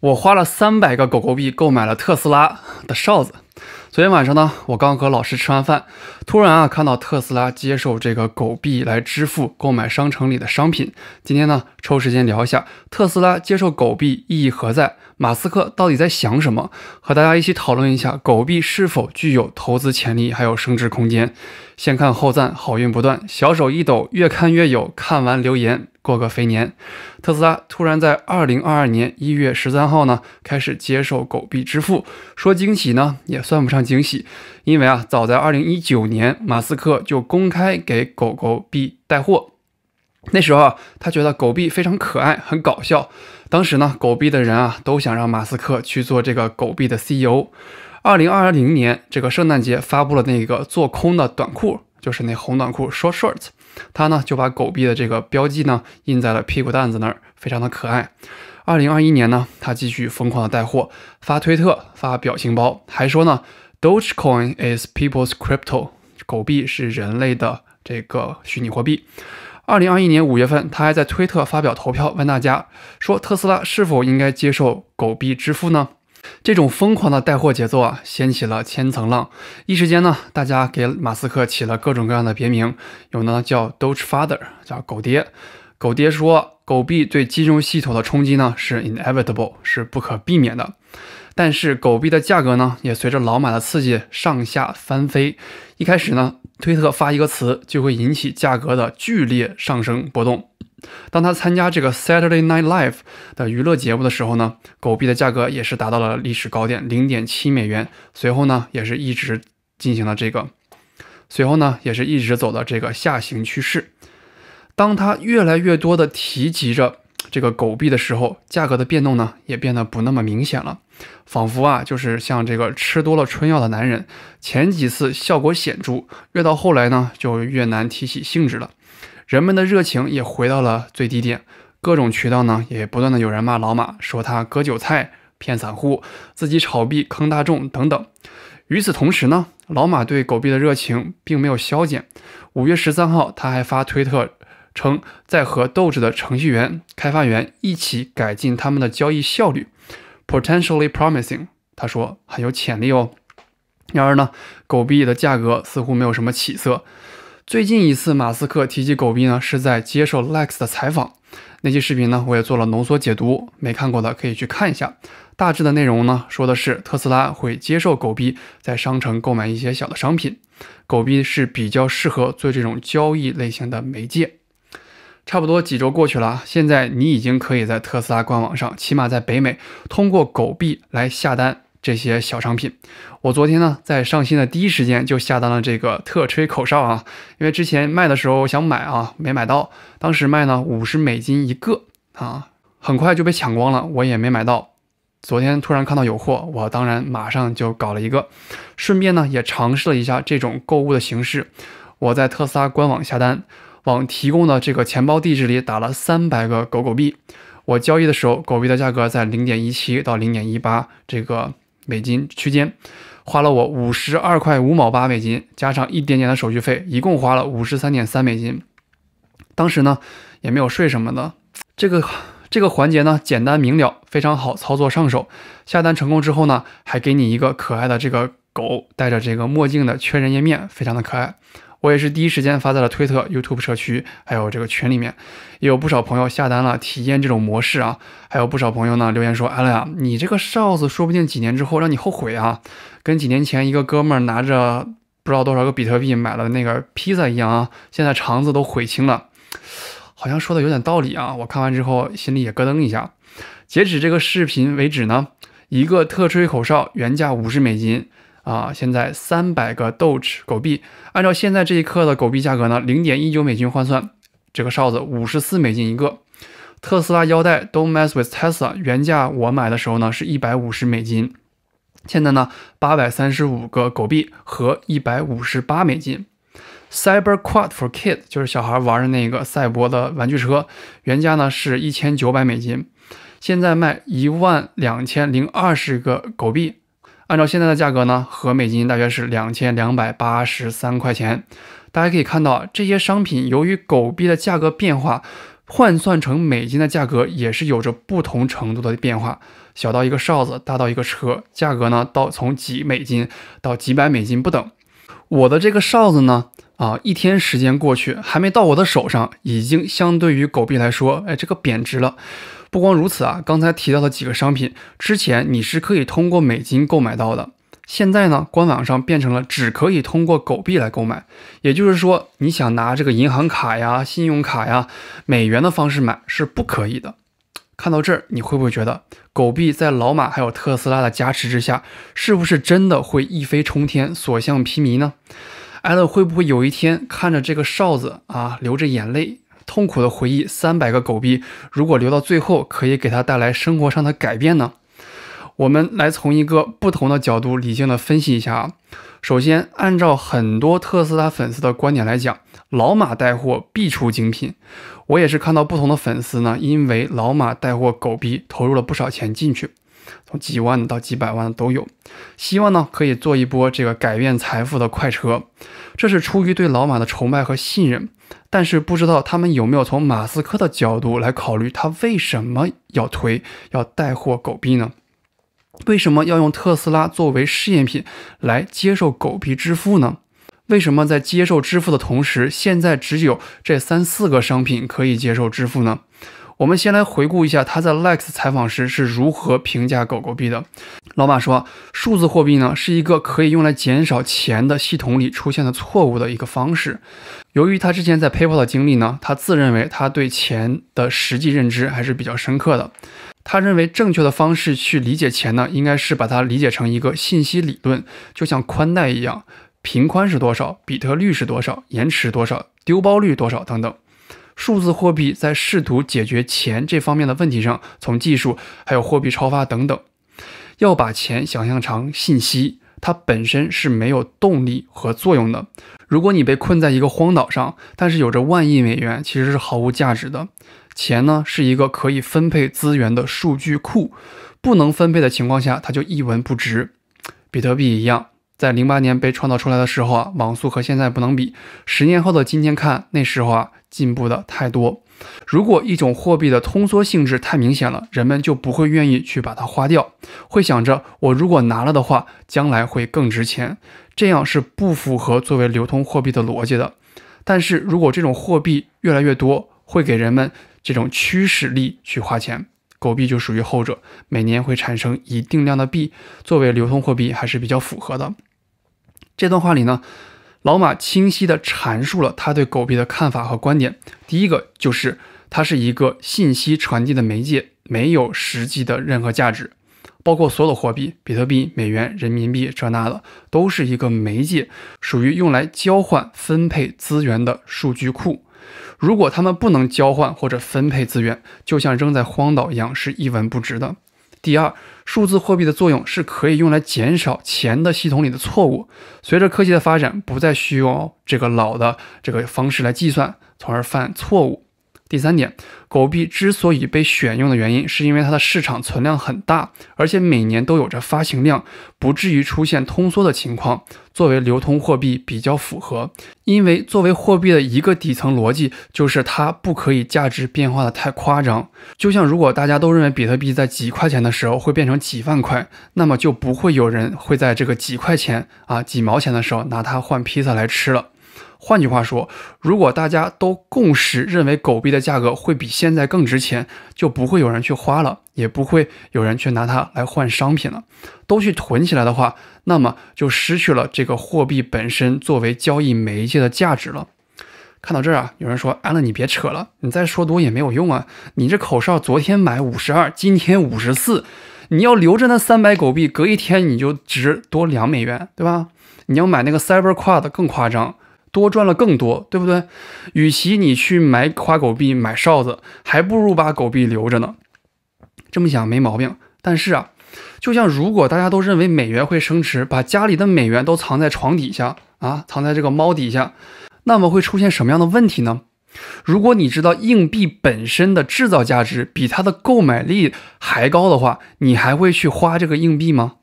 我花了三百个狗狗币购买了特斯拉的哨子。昨天晚上呢，我刚和老师吃完饭，突然啊看到特斯拉接受这个狗币来支付购买商城里的商品。今天呢，抽时间聊一下特斯拉接受狗币意义何在，马斯克到底在想什么，和大家一起讨论一下狗币是否具有投资潜力，还有升值空间。先看后赞，好运不断，小手一抖，越看越有，看完留言。过个肥年，特斯拉突然在二零二二年一月十三号呢开始接受狗币支付，说惊喜呢也算不上惊喜，因为啊早在二零一九年马斯克就公开给狗狗币带货，那时候啊他觉得狗币非常可爱很搞笑，当时呢狗币的人啊都想让马斯克去做这个狗币的 CEO，二零二零年这个圣诞节发布了那个做空的短裤。就是那红短裤，short s h o r t s 他呢就把狗币的这个标记呢印在了屁股蛋子那儿，非常的可爱。二零二一年呢，他继续疯狂的带货，发推特发表情包，还说呢，Dogecoin is people's crypto，狗币是人类的这个虚拟货币。二零二一年五月份，他还在推特发表投票，问大家说特斯拉是否应该接受狗币支付呢？这种疯狂的带货节奏啊，掀起了千层浪。一时间呢，大家给马斯克起了各种各样的别名，有呢叫 “Dog e Father”，叫“狗爹”。狗爹说，狗币对金融系统的冲击呢是 inevitable，是不可避免的。但是狗币的价格呢，也随着老马的刺激上下翻飞。一开始呢，推特发一个词，就会引起价格的剧烈上升波动。当他参加这个 Saturday Night Live 的娱乐节目的时候呢，狗币的价格也是达到了历史高点零点七美元。随后呢，也是一直进行了这个，随后呢，也是一直走到这个下行趋势。当他越来越多的提及着这个狗币的时候，价格的变动呢，也变得不那么明显了，仿佛啊，就是像这个吃多了春药的男人，前几次效果显著，越到后来呢，就越难提起兴致了。人们的热情也回到了最低点，各种渠道呢也不断的有人骂老马，说他割韭菜、骗散户、自己炒币坑大众等等。与此同时呢，老马对狗币的热情并没有消减。五月十三号，他还发推特称，在和斗志的程序员、开发员一起改进他们的交易效率，potentially promising。他说很有潜力哦。然而呢，狗币的价格似乎没有什么起色。最近一次马斯克提及狗币呢，是在接受 Lex 的采访。那期视频呢，我也做了浓缩解读，没看过的可以去看一下。大致的内容呢，说的是特斯拉会接受狗币在商城购买一些小的商品。狗币是比较适合做这种交易类型的媒介。差不多几周过去了啊，现在你已经可以在特斯拉官网上，起码在北美通过狗币来下单。这些小商品，我昨天呢在上新的第一时间就下单了这个特吹口哨啊，因为之前卖的时候想买啊没买到，当时卖呢五十美金一个啊，很快就被抢光了，我也没买到。昨天突然看到有货，我当然马上就搞了一个，顺便呢也尝试了一下这种购物的形式。我在特斯拉官网下单，往提供的这个钱包地址里打了三百个狗狗币。我交易的时候，狗狗币的价格在零点一七到零点一八这个。美金区间，花了我五十二块五毛八美金，加上一点点的手续费，一共花了五十三点三美金。当时呢也没有税什么的，这个这个环节呢简单明了，非常好操作上手。下单成功之后呢，还给你一个可爱的这个狗戴着这个墨镜的确认页面，非常的可爱。我也是第一时间发在了推特、YouTube 社区，还有这个群里面，也有不少朋友下单了体验这种模式啊，还有不少朋友呢留言说：“哎呀，你这个哨子说不定几年之后让你后悔啊，跟几年前一个哥们儿拿着不知道多少个比特币买了那个披萨一样啊，现在肠子都悔青了，好像说的有点道理啊。”我看完之后心里也咯噔一下。截止这个视频为止呢，一个特吹口哨原价五十美金。啊，现在三百个 Doge 狗币，按照现在这一刻的狗币价格呢，零点一九美金换算，这个哨子五十四美金一个。特斯拉腰带 Don't mess with Tesla，原价我买的时候呢是一百五十美金，现在呢八百三十五个狗币和一百五十八美金。Cyber Quad for Kid 就是小孩玩的那个赛博的玩具车，原价呢是一千九百美金，现在卖一万两千零二十个狗币。按照现在的价格呢，和美金大约是两千两百八十三块钱。大家可以看到这些商品由于狗币的价格变化，换算成美金的价格也是有着不同程度的变化，小到一个哨子，大到一个车，价格呢到从几美金到几百美金不等。我的这个哨子呢，啊，一天时间过去，还没到我的手上，已经相对于狗币来说，哎，这个贬值了。不光如此啊，刚才提到的几个商品之前你是可以通过美金购买到的，现在呢，官网上变成了只可以通过狗币来购买。也就是说，你想拿这个银行卡呀、信用卡呀、美元的方式买是不可以的。看到这儿，你会不会觉得狗币在老马还有特斯拉的加持之下，是不是真的会一飞冲天、所向披靡呢？艾乐会不会有一天看着这个哨子啊，流着眼泪？痛苦的回忆，三百个狗币，如果留到最后，可以给他带来生活上的改变呢？我们来从一个不同的角度，理性的分析一下啊。首先，按照很多特斯拉粉丝的观点来讲，老马带货必出精品。我也是看到不同的粉丝呢，因为老马带货狗币投入了不少钱进去。从几万到几百万的都有，希望呢可以做一波这个改变财富的快车。这是出于对老马的崇拜和信任，但是不知道他们有没有从马斯克的角度来考虑，他为什么要推要带货狗币呢？为什么要用特斯拉作为试验品来接受狗币支付呢？为什么在接受支付的同时，现在只有这三四个商品可以接受支付呢？我们先来回顾一下他在 Lex 采访时是如何评价狗狗币的。老马说，数字货币呢是一个可以用来减少钱的系统里出现的错误的一个方式。由于他之前在 PayPal 的经历呢，他自认为他对钱的实际认知还是比较深刻的。他认为正确的方式去理解钱呢，应该是把它理解成一个信息理论，就像宽带一样，频宽是多少，比特率是多少，延迟多少，丢包率多少等等。数字货币在试图解决钱这方面的问题上，从技术还有货币超发等等，要把钱想象成信息，它本身是没有动力和作用的。如果你被困在一个荒岛上，但是有着万亿美元，其实是毫无价值的。钱呢是一个可以分配资源的数据库，不能分配的情况下，它就一文不值。比特币一样。在零八年被创造出来的时候啊，网速和现在不能比。十年后的今天看，那时候啊进步的太多。如果一种货币的通缩性质太明显了，人们就不会愿意去把它花掉，会想着我如果拿了的话，将来会更值钱。这样是不符合作为流通货币的逻辑的。但是如果这种货币越来越多，会给人们这种驱使力去花钱。狗币就属于后者，每年会产生一定量的币，作为流通货币还是比较符合的。这段话里呢，老马清晰地阐述了他对狗币的看法和观点。第一个就是，它是一个信息传递的媒介，没有实际的任何价值。包括所有的货币，比特币、美元、人民币这那的，都是一个媒介，属于用来交换、分配资源的数据库。如果他们不能交换或者分配资源，就像扔在荒岛一样，是一文不值的。第二，数字货币的作用是可以用来减少钱的系统里的错误。随着科技的发展，不再需要这个老的这个方式来计算，从而犯错误。第三点，狗币之所以被选用的原因，是因为它的市场存量很大，而且每年都有着发行量，不至于出现通缩的情况，作为流通货币比较符合。因为作为货币的一个底层逻辑，就是它不可以价值变化的太夸张。就像如果大家都认为比特币在几块钱的时候会变成几万块，那么就不会有人会在这个几块钱啊几毛钱的时候拿它换披萨来吃了。换句话说，如果大家都共识认为狗币的价格会比现在更值钱，就不会有人去花了，也不会有人去拿它来换商品了。都去囤起来的话，那么就失去了这个货币本身作为交易媒介的价值了。看到这儿啊，有人说：“安乐，你别扯了，你再说多也没有用啊。你这口哨昨天买五十二，今天五十四，你要留着那三百狗币，隔一天你就值多两美元，对吧？你要买那个 Cyber Quad，更夸张。”多赚了更多，对不对？与其你去买花狗币买哨子，还不如把狗币留着呢。这么想没毛病。但是啊，就像如果大家都认为美元会升值，把家里的美元都藏在床底下啊，藏在这个猫底下，那么会出现什么样的问题呢？如果你知道硬币本身的制造价值比它的购买力还高的话，你还会去花这个硬币吗？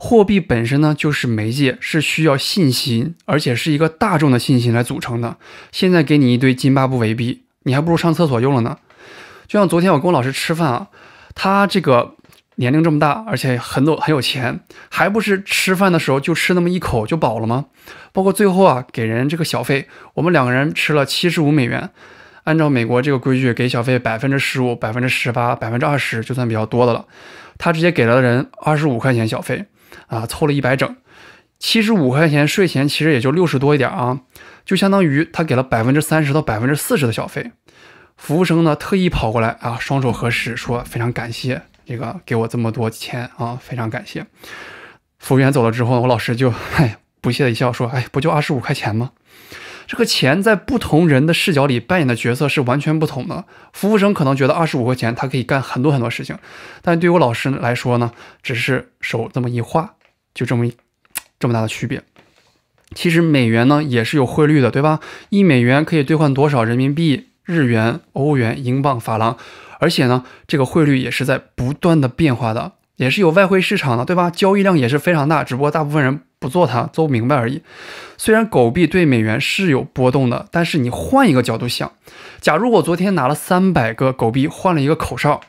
货币本身呢，就是媒介，是需要信心，而且是一个大众的信心来组成的。现在给你一堆津巴布韦币，你还不如上厕所用了呢。就像昨天我跟老师吃饭啊，他这个年龄这么大，而且很多很有钱，还不是吃饭的时候就吃那么一口就饱了吗？包括最后啊，给人这个小费，我们两个人吃了七十五美元，按照美国这个规矩，给小费百分之十五、百分之十八、百分之二十就算比较多的了，他直接给了人二十五块钱小费。啊，凑了一百整，七十五块钱税前其实也就六十多一点啊，就相当于他给了百分之三十到百分之四十的小费。服务生呢特意跑过来啊，双手合十说非常感谢，这个给我这么多钱啊，非常感谢。服务员走了之后，我老师就哎不屑的一笑说，哎，不就二十五块钱吗？这个钱在不同人的视角里扮演的角色是完全不同的。服务生可能觉得二十五块钱他可以干很多很多事情，但对我老师来说呢，只是手这么一画，就这么这么大的区别。其实美元呢也是有汇率的，对吧？一美元可以兑换多少人民币、日元、欧元、英镑、法郎？而且呢，这个汇率也是在不断的变化的，也是有外汇市场的，对吧？交易量也是非常大，只不过大部分人。不做它，做不明白而已。虽然狗币对美元是有波动的，但是你换一个角度想，假如我昨天拿了三百个狗币换了一个口哨，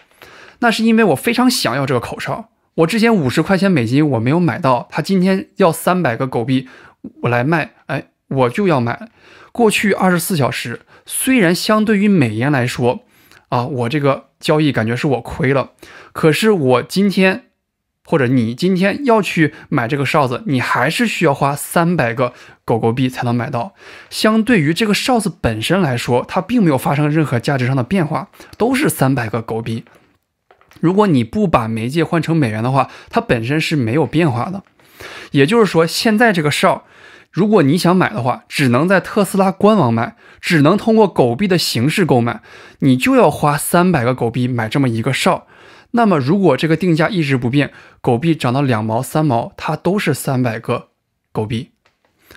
那是因为我非常想要这个口哨。我之前五十块钱美金我没有买到，他今天要三百个狗币我来卖，哎，我就要买。过去二十四小时，虽然相对于美元来说，啊，我这个交易感觉是我亏了，可是我今天。或者你今天要去买这个哨子，你还是需要花三百个狗狗币才能买到。相对于这个哨子本身来说，它并没有发生任何价值上的变化，都是三百个狗币。如果你不把媒介换成美元的话，它本身是没有变化的。也就是说，现在这个哨，如果你想买的话，只能在特斯拉官网买，只能通过狗币的形式购买，你就要花三百个狗币买这么一个哨。那么，如果这个定价一直不变，狗币涨到两毛、三毛，它都是三百个狗币。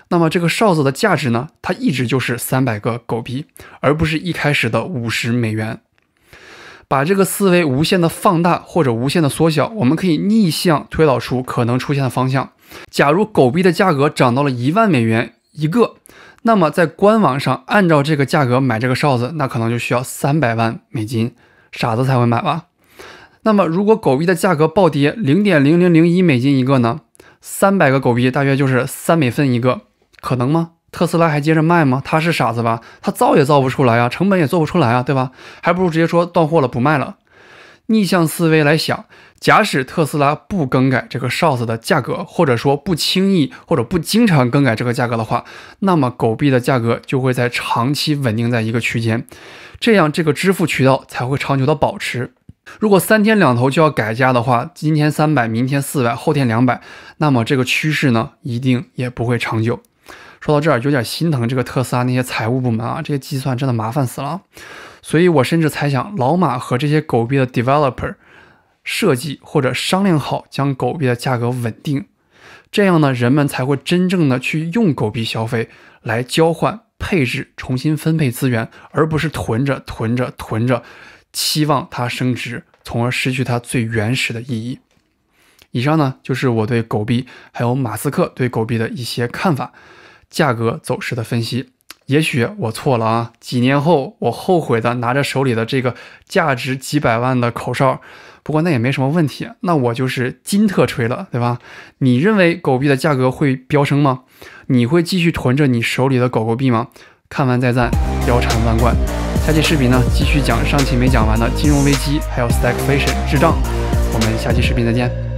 那么这个哨子的价值呢？它一直就是三百个狗币，而不是一开始的五十美元。把这个思维无限的放大或者无限的缩小，我们可以逆向推导出可能出现的方向。假如狗币的价格涨到了一万美元一个，那么在官网上按照这个价格买这个哨子，那可能就需要三百万美金，傻子才会买吧。那么，如果狗币的价格暴跌零点零零零一美金一个呢？三百个狗币大约就是三美分一个，可能吗？特斯拉还接着卖吗？他是傻子吧？他造也造不出来啊，成本也做不出来啊，对吧？还不如直接说断货了，不卖了。逆向思维来想，假使特斯拉不更改这个 s h o t s 的价格，或者说不轻易或者不经常更改这个价格的话，那么狗币的价格就会在长期稳定在一个区间，这样这个支付渠道才会长久的保持。如果三天两头就要改价的话，今天三百，明天四百，后天两百，那么这个趋势呢，一定也不会长久。说到这儿，有点心疼这个特斯拉那些财务部门啊，这些计算真的麻烦死了。所以我甚至猜想，老马和这些狗币的 developer 设计或者商量好，将狗币的价格稳定，这样呢，人们才会真正的去用狗币消费，来交换、配置、重新分配资源，而不是囤着、囤着、囤着。期望它升值，从而失去它最原始的意义。以上呢，就是我对狗币，还有马斯克对狗币的一些看法，价格走势的分析。也许我错了啊，几年后我后悔的拿着手里的这个价值几百万的口哨，不过那也没什么问题，那我就是金特吹了，对吧？你认为狗币的价格会飙升吗？你会继续囤着你手里的狗狗币吗？看完再赞，腰缠万贯。下期视频呢，继续讲上期没讲完的金融危机，还有 stagflation 智障。我们下期视频再见。